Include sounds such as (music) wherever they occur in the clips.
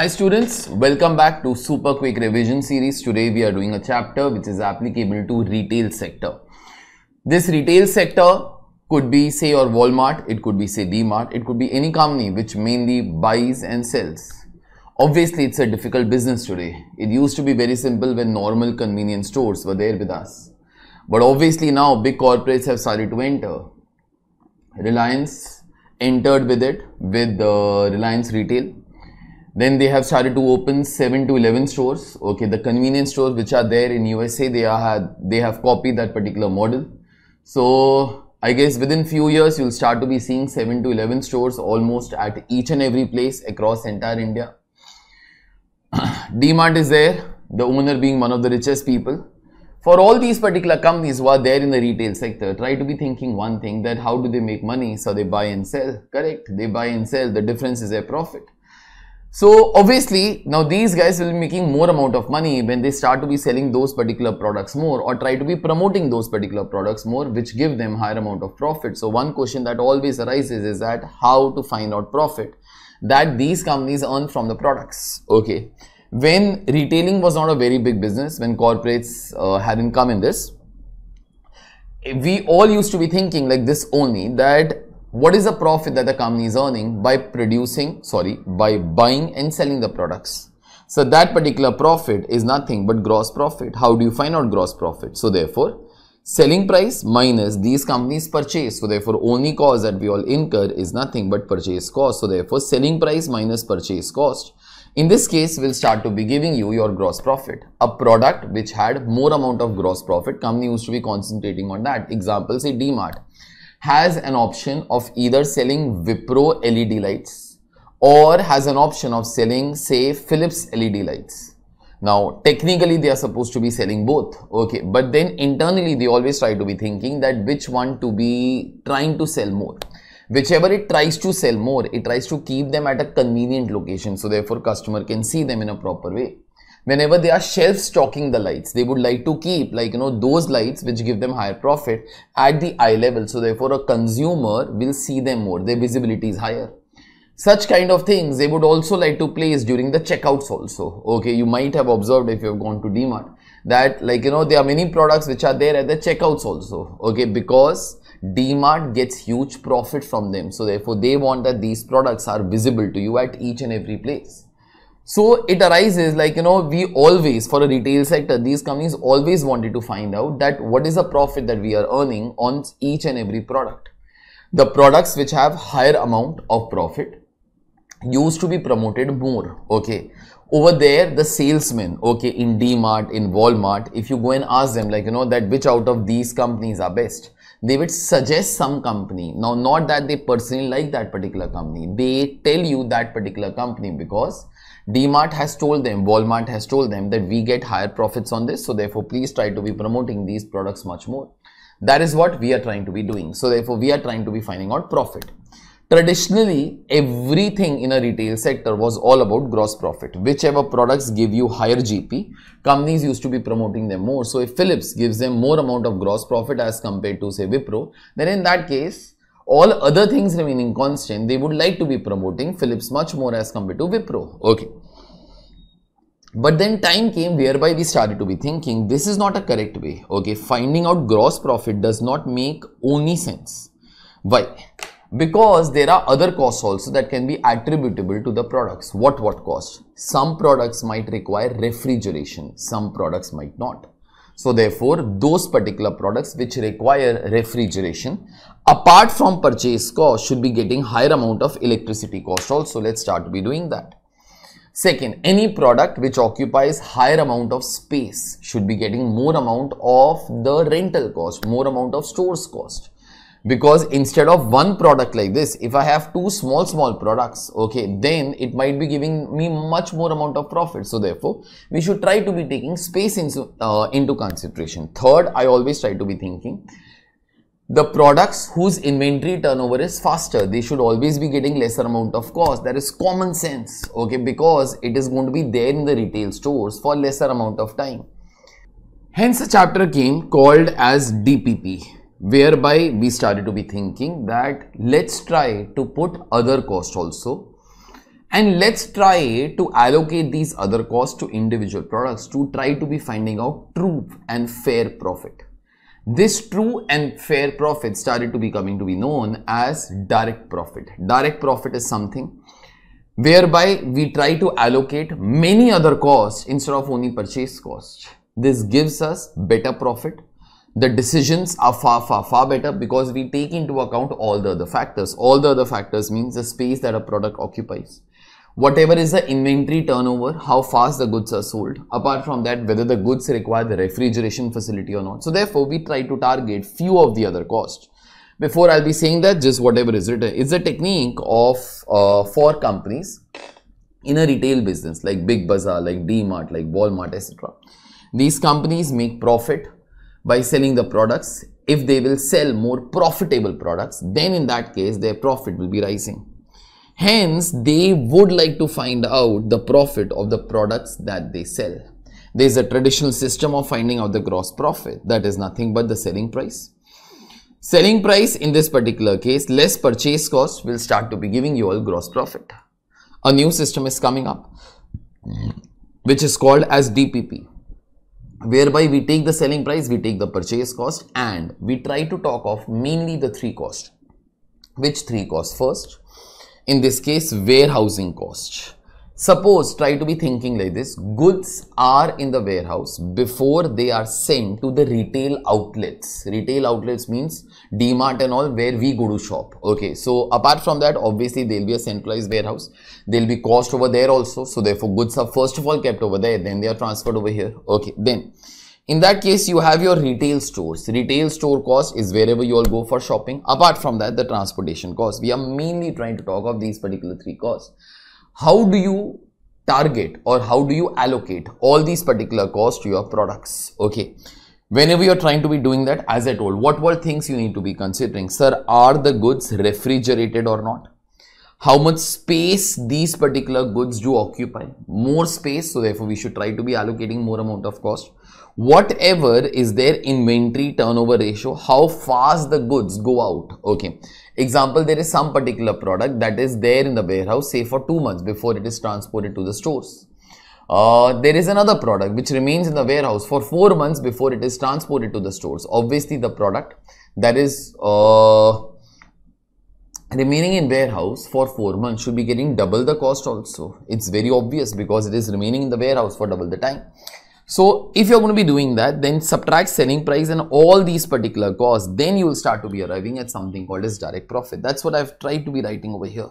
Hi students, welcome back to super quick revision series. Today we are doing a chapter which is applicable to retail sector. This retail sector could be say your Walmart, it could be say DMart, it could be any company which mainly buys and sells. Obviously it's a difficult business today. It used to be very simple when normal convenience stores were there with us. But obviously now big corporates have started to enter. Reliance entered with it with the uh, Reliance Retail then they have started to open 7 to 11 stores okay the convenience stores which are there in usa they are they have copied that particular model so i guess within few years you'll start to be seeing 7 to 11 stores almost at each and every place across entire india (clears throat) demand is there the owner being one of the richest people for all these particular companies who are there in the retail sector, try to be thinking one thing that how do they make money? So they buy and sell, correct? They buy and sell, the difference is their profit. So obviously now these guys will be making more amount of money when they start to be selling those particular products more or try to be promoting those particular products more which give them higher amount of profit. So one question that always arises is that how to find out profit that these companies earn from the products. Okay. When retailing was not a very big business, when corporates uh, hadn't come in this, we all used to be thinking like this only that what is the profit that the company is earning by producing, sorry, by buying and selling the products. So that particular profit is nothing but gross profit. How do you find out gross profit? So therefore, selling price minus these companies purchase. So therefore, only cost that we all incur is nothing but purchase cost. So therefore, selling price minus purchase cost. In this case, will start to be giving you your gross profit. A product which had more amount of gross profit, company used to be concentrating on that. Example, say DMart has an option of either selling Wipro LED lights or has an option of selling say Philips LED lights. Now technically they are supposed to be selling both okay but then internally they always try to be thinking that which one to be trying to sell more. Whichever it tries to sell more it tries to keep them at a convenient location so therefore customer can see them in a proper way whenever they are shelf stocking the lights they would like to keep like you know those lights which give them higher profit at the eye level so therefore a consumer will see them more their visibility is higher such kind of things they would also like to place during the checkouts also okay you might have observed if you have gone to dmart that like you know there are many products which are there at the checkouts also okay because dmart gets huge profit from them so therefore they want that these products are visible to you at each and every place so it arises like, you know, we always, for a retail sector, these companies always wanted to find out that what is the profit that we are earning on each and every product. The products which have higher amount of profit used to be promoted more, okay. Over there, the salesmen, okay, in DMart, in Walmart, if you go and ask them like, you know, that which out of these companies are best, they would suggest some company. Now, not that they personally like that particular company. They tell you that particular company because DMart has told them, Walmart has told them that we get higher profits on this. So therefore, please try to be promoting these products much more. That is what we are trying to be doing. So therefore, we are trying to be finding out profit. Traditionally, everything in a retail sector was all about gross profit. Whichever products give you higher GP, companies used to be promoting them more. So if Philips gives them more amount of gross profit as compared to say Wipro, then in that case, all other things remaining constant, they would like to be promoting Philips much more as compared to Wipro. Okay. But then time came whereby we started to be thinking this is not a correct way. Okay, finding out gross profit does not make only sense. Why? Because there are other costs also that can be attributable to the products. What what cost? Some products might require refrigeration, some products might not. So therefore, those particular products which require refrigeration, apart from purchase cost, should be getting higher amount of electricity cost also. Let's start be doing that. Second, any product which occupies higher amount of space should be getting more amount of the rental cost, more amount of stores cost because instead of one product like this if i have two small small products okay then it might be giving me much more amount of profit so therefore we should try to be taking space into uh, into consideration third i always try to be thinking the products whose inventory turnover is faster they should always be getting lesser amount of cost that is common sense okay because it is going to be there in the retail stores for lesser amount of time hence a chapter came called as dpp whereby we started to be thinking that let's try to put other cost also and let's try to allocate these other costs to individual products to try to be finding out true and fair profit. This true and fair profit started to be coming to be known as direct profit. Direct profit is something whereby we try to allocate many other costs instead of only purchase costs. This gives us better profit the decisions are far, far, far better because we take into account all the other factors. All the other factors means the space that a product occupies. Whatever is the inventory turnover, how fast the goods are sold. Apart from that, whether the goods require the refrigeration facility or not. So therefore, we try to target few of the other costs. Before I'll be saying that, just whatever is written. It's a technique of uh, companies in a retail business like Big Bazaar, like DMart, like Walmart, etc. These companies make profit by selling the products if they will sell more profitable products then in that case their profit will be rising hence they would like to find out the profit of the products that they sell there is a traditional system of finding out the gross profit that is nothing but the selling price selling price in this particular case less purchase cost will start to be giving you all gross profit a new system is coming up which is called as dpp whereby we take the selling price, we take the purchase cost and we try to talk of mainly the three costs. Which three costs? First, in this case, warehousing cost. Suppose, try to be thinking like this, goods are in the warehouse before they are sent to the retail outlets. Retail outlets means DMart and all where we go to shop. Okay, so apart from that, obviously there will be a centralized warehouse. There will be cost over there also. So therefore, goods are first of all kept over there, then they are transferred over here. Okay, then in that case, you have your retail stores. Retail store cost is wherever you all go for shopping. Apart from that, the transportation cost. We are mainly trying to talk of these particular three costs how do you target or how do you allocate all these particular costs to your products okay whenever you're trying to be doing that as i told what were things you need to be considering sir are the goods refrigerated or not how much space these particular goods do occupy more space so therefore we should try to be allocating more amount of cost whatever is their inventory turnover ratio how fast the goods go out okay example there is some particular product that is there in the warehouse say for two months before it is transported to the stores uh, there is another product which remains in the warehouse for four months before it is transported to the stores obviously the product that is uh, remaining in warehouse for 4 months should be getting double the cost also. It's very obvious because it is remaining in the warehouse for double the time. So if you're going to be doing that, then subtract selling price and all these particular costs, then you will start to be arriving at something called as direct profit. That's what I've tried to be writing over here.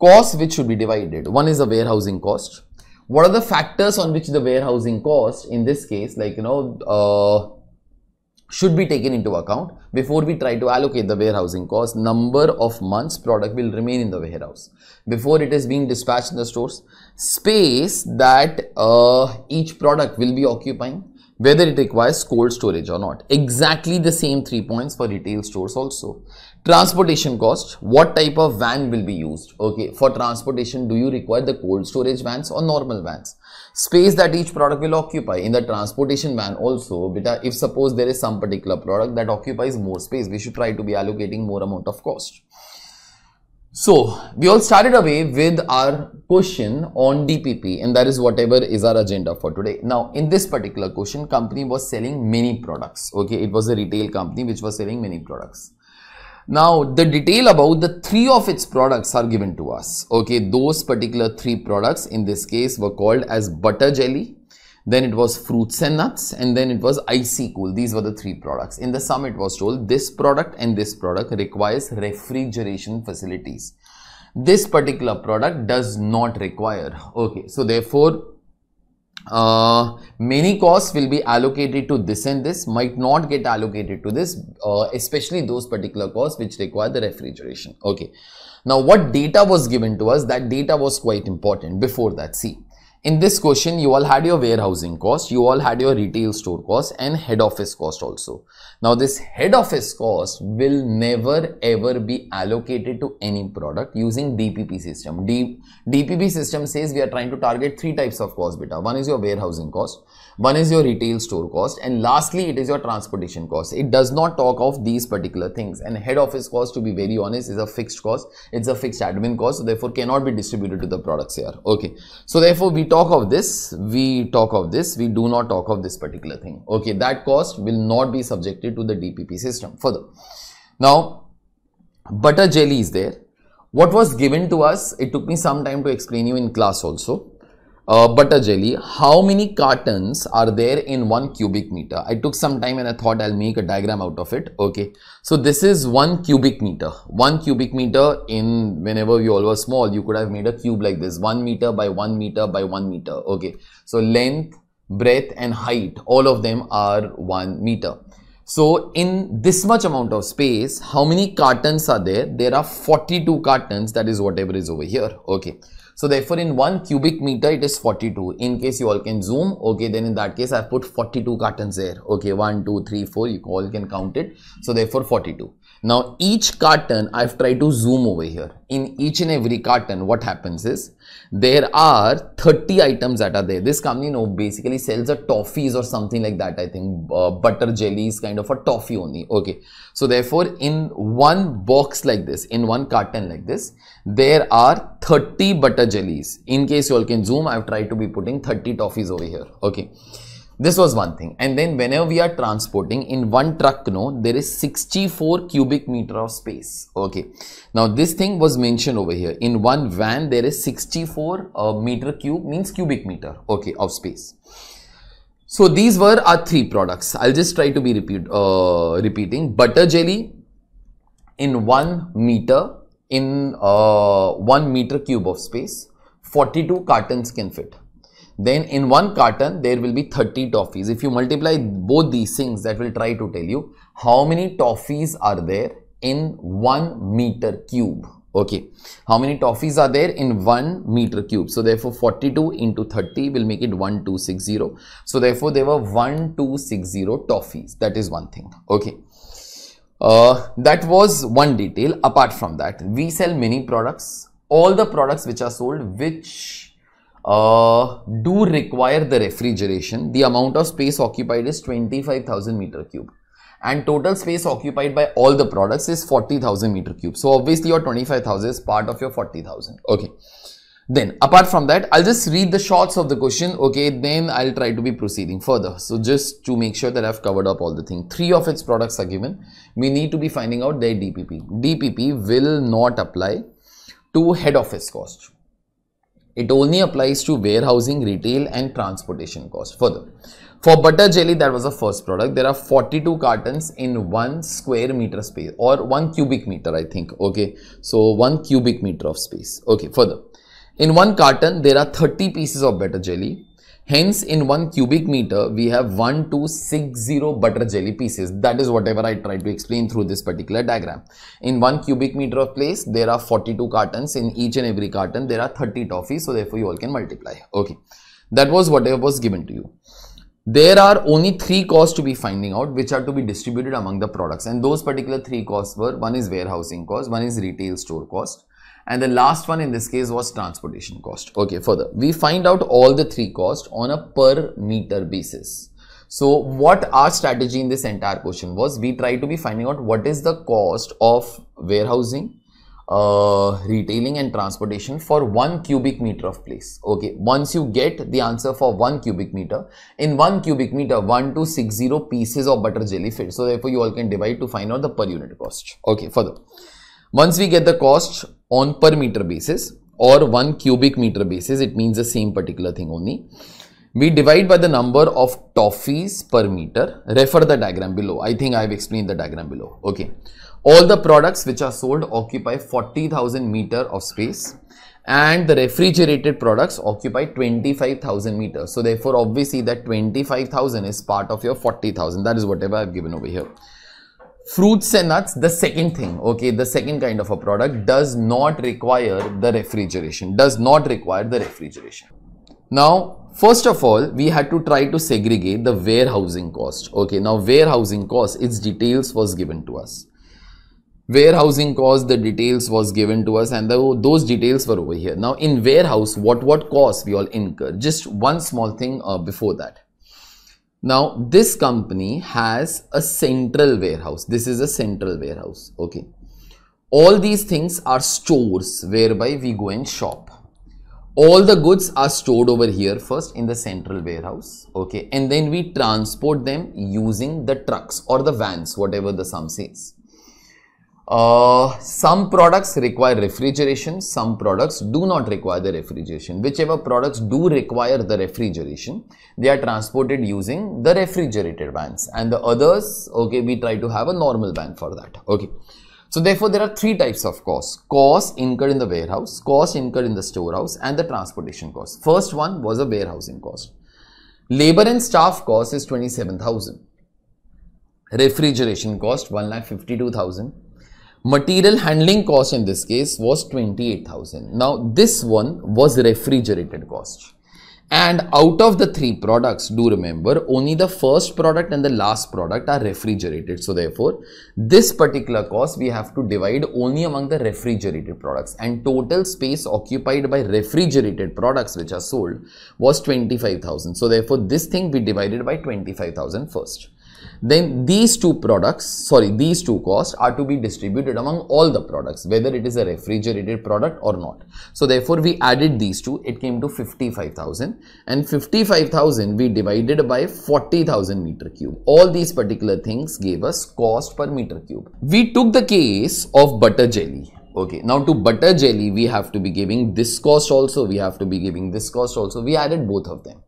Costs which should be divided. One is the warehousing cost. What are the factors on which the warehousing cost in this case, like, you know, uh, should be taken into account before we try to allocate the warehousing cost. Number of months product will remain in the warehouse before it is being dispatched in the stores. Space that uh, each product will be occupying, whether it requires cold storage or not. Exactly the same three points for retail stores also transportation cost what type of van will be used okay for transportation do you require the cold storage vans or normal vans space that each product will occupy in the transportation van also beta if suppose there is some particular product that occupies more space we should try to be allocating more amount of cost so we all started away with our question on DPP and that is whatever is our agenda for today. Now in this particular question company was selling many products. Okay, it was a retail company which was selling many products. Now, the detail about the three of its products are given to us. Okay, those particular three products in this case were called as butter jelly, then it was fruits and nuts, and then it was icy cool. These were the three products. In the sum, it was told this product and this product requires refrigeration facilities. This particular product does not require. Okay, so therefore, uh, many costs will be allocated to this and this might not get allocated to this uh, especially those particular costs which require the refrigeration okay now what data was given to us that data was quite important before that see in this question, you all had your warehousing cost, you all had your retail store cost and head office cost also. Now this head office cost will never ever be allocated to any product using DPP system. D DPP system says we are trying to target three types of cost beta. One is your warehousing cost, one is your retail store cost and lastly it is your transportation cost. It does not talk of these particular things and head office cost to be very honest is a fixed cost. It's a fixed admin cost so therefore cannot be distributed to the products here. Okay. So therefore we talk of this, we talk of this, we do not talk of this particular thing. Okay, that cost will not be subjected to the DPP system further. Now, butter jelly is there. What was given to us, it took me some time to explain you in class also uh, butter jelly, how many cartons are there in one cubic meter? I took some time and I thought I'll make a diagram out of it. Okay. So this is one cubic meter. One cubic meter in whenever you all were small, you could have made a cube like this. One meter by one meter by one meter. Okay. So length, breadth and height, all of them are one meter. So in this much amount of space, how many cartons are there? There are 42 cartons. That is whatever is over here. Okay. So therefore in 1 cubic meter it is 42. In case you all can zoom, okay, then in that case I put 42 cartons there. Okay, one, two, three, four. you all can count it. So therefore 42. Now each carton, I've tried to zoom over here. In each and every carton, what happens is, there are 30 items that are there. This company, you know, basically sells a toffees or something like that, I think. Uh, butter jellies, kind of a toffee only. Okay. So therefore, in one box like this, in one carton like this, there are 30 butter jellies. In case you all can zoom, I've tried to be putting 30 toffees over here. Okay. This was one thing. And then whenever we are transporting in one truck, no, there is 64 cubic meter of space. Okay. Now this thing was mentioned over here. In one van, there is 64 uh, meter cube means cubic meter. Okay. Of space. So these were our three products. I'll just try to be repeat, uh, repeating butter jelly in one meter in uh, one meter cube of space. 42 cartons can fit then in one carton there will be 30 toffees if you multiply both these things that will try to tell you how many toffees are there in one meter cube okay how many toffees are there in one meter cube so therefore 42 into 30 will make it 1260 so therefore there were 1260 toffees that is one thing okay uh, that was one detail apart from that we sell many products all the products which are sold which uh, do require the refrigeration. The amount of space occupied is 25,000 meter cube and total space occupied by all the products is 40,000 meter cube. So obviously your 25,000 is part of your 40,000. Okay. Then apart from that, I'll just read the shorts of the question. Okay. Then I'll try to be proceeding further. So just to make sure that I've covered up all the things. Three of its products are given. We need to be finding out their DPP. DPP will not apply to head office cost. It only applies to warehousing, retail and transportation costs. Further, for butter jelly, that was the first product. There are 42 cartons in one square meter space or one cubic meter, I think. Okay. So, one cubic meter of space. Okay. Further, in one carton, there are 30 pieces of butter jelly Hence, in one cubic meter, we have 1260 butter jelly pieces. That is whatever I tried to explain through this particular diagram. In one cubic meter of place, there are 42 cartons. In each and every carton, there are 30 toffees. So, therefore, you all can multiply. Okay. That was whatever was given to you there are only three costs to be finding out which are to be distributed among the products and those particular three costs were one is warehousing cost one is retail store cost and the last one in this case was transportation cost okay further we find out all the three costs on a per meter basis so what our strategy in this entire question was we try to be finding out what is the cost of warehousing uh, retailing and transportation for one cubic meter of place okay once you get the answer for one cubic meter in one cubic meter one to six zero pieces of butter jelly fit so therefore you all can divide to find out the per unit cost okay further once we get the cost on per meter basis or one cubic meter basis, it means the same particular thing only. We divide by the number of toffees per meter. Refer the diagram below. I think I have explained the diagram below. Okay. All the products which are sold occupy 40,000 meter of space and the refrigerated products occupy 25,000 meters. So therefore, obviously that 25,000 is part of your 40,000. That is whatever I've given over here fruits and nuts the second thing okay the second kind of a product does not require the refrigeration does not require the refrigeration now first of all we had to try to segregate the warehousing cost okay now warehousing cost its details was given to us warehousing cost the details was given to us and the, those details were over here now in warehouse what what costs we all incur just one small thing uh, before that now, this company has a central warehouse. This is a central warehouse. Okay. All these things are stores whereby we go and shop. All the goods are stored over here first in the central warehouse. Okay. And then we transport them using the trucks or the vans, whatever the sum says. Uh, some products require refrigeration, some products do not require the refrigeration. Whichever products do require the refrigeration, they are transported using the refrigerated vans and the others, okay, we try to have a normal van for that, okay. So therefore, there are three types of costs. cost incurred in the warehouse, cost incurred in the storehouse and the transportation cost. First one was a warehousing cost. Labor and staff cost is 27,000. Refrigeration cost 1,52,000 material handling cost in this case was 28,000. Now, this one was refrigerated cost. And out of the three products, do remember, only the first product and the last product are refrigerated. So, therefore, this particular cost we have to divide only among the refrigerated products. And total space occupied by refrigerated products which are sold was 25,000. So, therefore, this thing we divided by 25,000 first then these two products, sorry, these two costs are to be distributed among all the products, whether it is a refrigerated product or not. So therefore, we added these two, it came to 55,000 and 55,000 we divided by 40,000 meter cube. All these particular things gave us cost per meter cube. We took the case of butter jelly okay now to butter jelly we have to be giving this cost also we have to be giving this cost also we added both of them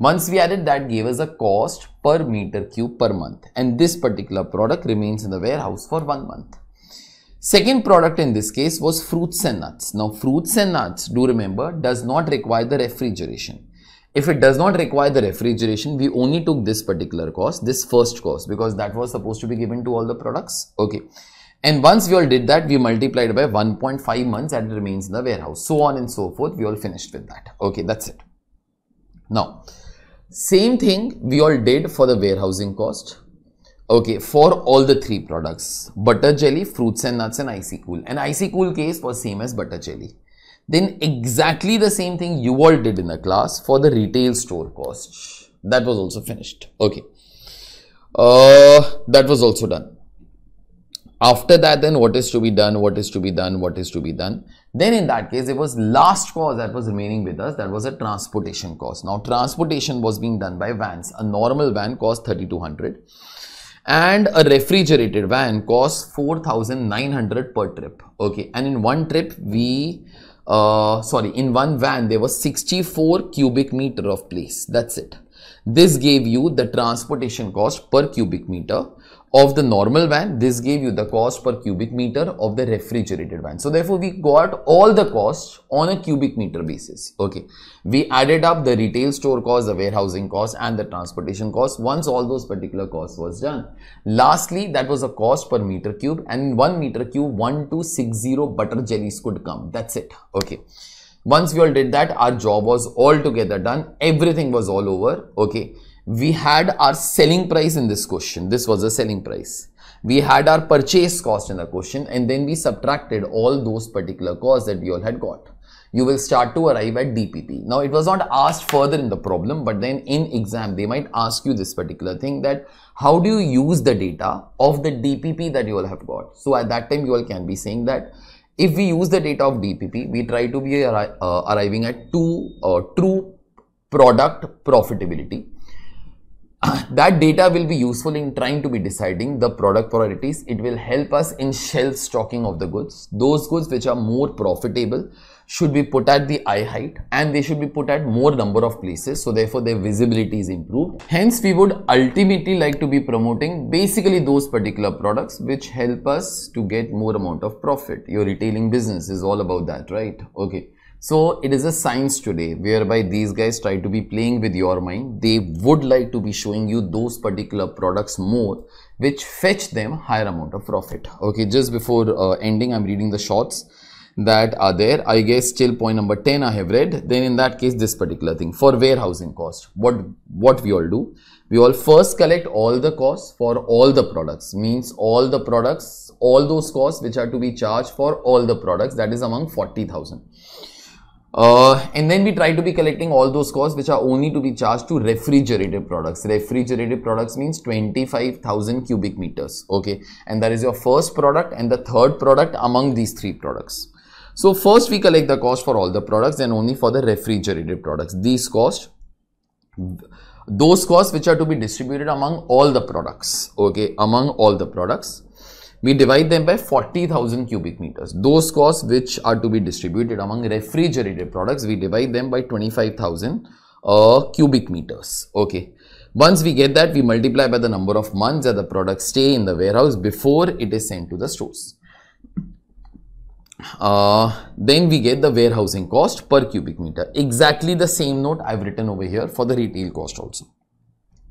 once we added that gave us a cost per meter cube per month and this particular product remains in the warehouse for one month. Second product in this case was fruits and nuts. Now fruits and nuts do remember does not require the refrigeration. If it does not require the refrigeration, we only took this particular cost, this first cost because that was supposed to be given to all the products. Okay. And once we all did that, we multiplied by 1.5 months and it remains in the warehouse. So on and so forth, we all finished with that. Okay, that's it. Now, same thing we all did for the warehousing cost. Okay, for all the three products, butter jelly, fruits and nuts and icy cool. And icy cool case was same as butter jelly. Then exactly the same thing you all did in the class for the retail store cost. That was also finished. Okay. Uh, that was also done after that then what is to be done what is to be done what is to be done then in that case it was last cause that was remaining with us that was a transportation cost now transportation was being done by vans a normal van cost 3200 and a refrigerated van costs 4900 per trip okay and in one trip we uh, sorry in one van there was 64 cubic meter of place that's it this gave you the transportation cost per cubic meter of the normal van. This gave you the cost per cubic meter of the refrigerated van. So therefore, we got all the costs on a cubic meter basis. Okay. We added up the retail store cost, the warehousing cost and the transportation cost once all those particular costs was done. Lastly, that was a cost per meter cube and one meter cube 1260 butter jellies could come. That's it. Okay once we all did that our job was all together done everything was all over okay we had our selling price in this question. This was the selling price. We had our purchase cost in the question and then we subtracted all those particular costs that we all had got. You will start to arrive at DPT. Now, it was not asked further in the problem, but then in exam, they might ask you this particular thing that how do you use the data of the DPP that you all have got? So, at that time, you all can be saying that if we use the data of DPP, we try to be arri uh, arriving at two uh, true product profitability (coughs) that data will be useful in trying to be deciding the product priorities. It will help us in shelf stocking of the goods. Those goods which are more profitable should be put at the eye height and they should be put at more number of places. So therefore their visibility is improved. Hence we would ultimately like to be promoting basically those particular products which help us to get more amount of profit. Your retailing business is all about that, right? Okay. So it is a science today whereby these guys try to be playing with your mind. They would like to be showing you those particular products more which fetch them higher amount of profit. Okay, just before uh, ending, I'm reading the shots that are there. I guess till point number 10 I have read. Then in that case, this particular thing for warehousing cost. What, what we all do? We all first collect all the costs for all the products means all the products, all those costs which are to be charged for all the products that is among 40,000 uh, and then we try to be collecting all those costs which are only to be charged to refrigerated products. Refrigerated products means 25,000 cubic meters. Okay. And that is your first product and the third product among these three products. So first we collect the cost for all the products and only for the refrigerated products. These costs, those costs which are to be distributed among all the products. Okay. Among all the products we divide them by 40,000 cubic meters. Those costs which are to be distributed among refrigerated products, we divide them by 25,000 uh, cubic meters. Okay. Once we get that, we multiply by the number of months that the products stay in the warehouse before it is sent to the stores. Uh, then we get the warehousing cost per cubic meter. Exactly the same note I've written over here for the retail cost also.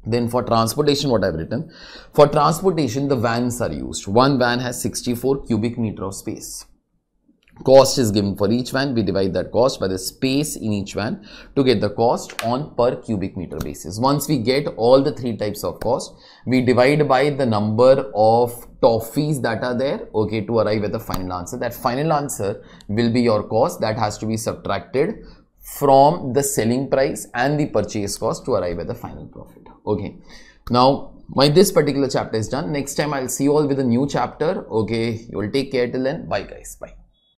Then for transportation, what I've written, for transportation, the vans are used. One van has 64 cubic meter of space. Cost is given for each van. We divide that cost by the space in each van to get the cost on per cubic meter basis. Once we get all the three types of cost, we divide by the number of toffees that are there, okay, to arrive at the final answer. That final answer will be your cost that has to be subtracted from the selling price and the purchase cost to arrive at the final profit okay now my this particular chapter is done next time i'll see you all with a new chapter okay you will take care till then bye guys bye